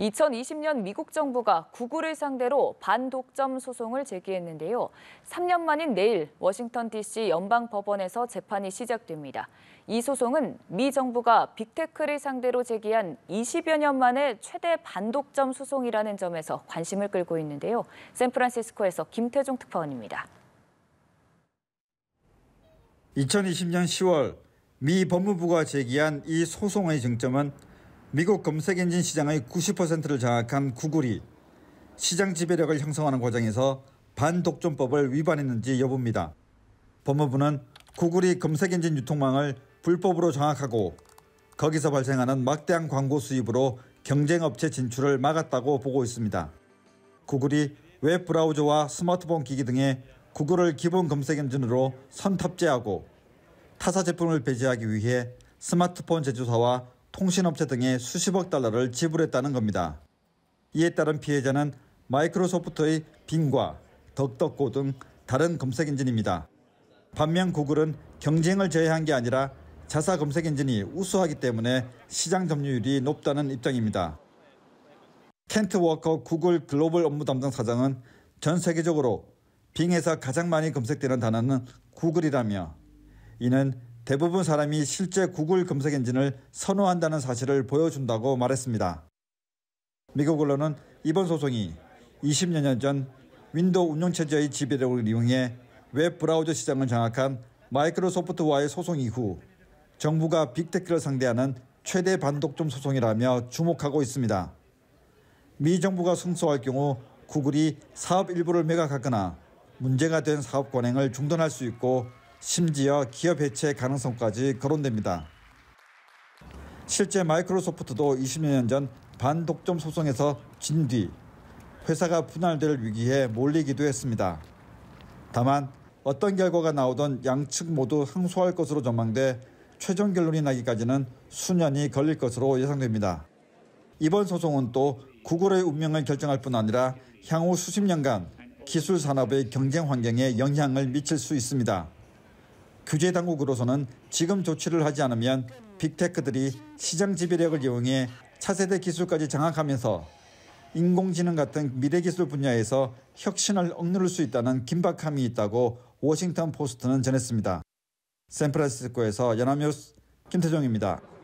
2020년 미국 정부가 구글을 상대로 반독점 소송을 제기했는데요. 3년 만인 내일 워싱턴 DC 연방 법원에서 재판이 시작됩니다. 이 소송은 미 정부가 빅테크를 상대로 제기한 20여 년 만에 최대 반독점 소송이라는 점에서 관심을 끌고 있는데요. 샌프란시스코에서 김태종 특파원입니다. 2020년 10월 미 법무부가 제기한 이 소송의 쟁점은 미국 검색 엔진 시장의 90%를 장악한 구글이 시장 지배력을 형성하는 과정에서 반독점법을 위반했는지 여부입니다. 법무부는 구글이 검색 엔진 유통망을 불법으로 장악하고 거기서 발생하는 막대한 광고 수입으로 경쟁업체 진출을 막았다고 보고 있습니다. 구글이 웹 브라우저와 스마트폰 기기 등의 구글을 기본 검색 엔진으로 선탑재하고 타사 제품을 배제하기 위해 스마트폰 제조사와 통신업체 등에 수십억 달러를 지불했다는 겁니다. 이에 따른 피해자는 마이크로소프트의 빙과 덕덕고 등 다른 검색 엔진입니다. 반면 구글은 경쟁을 제외한 게 아니라 자사 검색 엔진이 우수하기 때문에 시장 점유율이 높다는 입장입니다. 켄트 워커 구글 글로벌 업무 담당 사장은 전 세계적으로 빙에서 가장 많이 검색되는 단어는 구글이라며 이는 대부분 사람이 실제 구글 검색 엔진을 선호한다는 사실을 보여준다고 말했습니다. 미국 언론은 이번 소송이 20여 년 전 윈도우 운영체제의 지배력을 이용해 웹 브라우저 시장을 장악한 마이크로소프트와의 소송 이후 정부가 빅테크를 상대하는 최대 반독점 소송이라며 주목하고 있습니다. 미 정부가 승소할 경우 구글이 사업 일부를 매각하거나 문제가 된 사업 권행을 중단할 수 있고 심지어 기업 해체 가능성까지 거론됩니다. 실제 마이크로소프트도 20년 전 반독점 소송에서 진 뒤 회사가 분할될 위기에 몰리기도 했습니다. 다만 어떤 결과가 나오든 양측 모두 항소할 것으로 전망돼 최종 결론이 나기까지는 수년이 걸릴 것으로 예상됩니다. 이번 소송은 또 구글의 운명을 결정할 뿐 아니라 향후 수십 년간 기술 산업의 경쟁 환경에 영향을 미칠 수 있습니다. 규제 당국으로서는 지금 조치를 하지 않으면 빅테크들이 시장 지배력을 이용해 차세대 기술까지 장악하면서 인공지능 같은 미래 기술 분야에서 혁신을 억누를 수 있다는 긴박함이 있다고 워싱턴 포스트는 전했습니다. 샌프란시스코에서 연합뉴스 김태종입니다.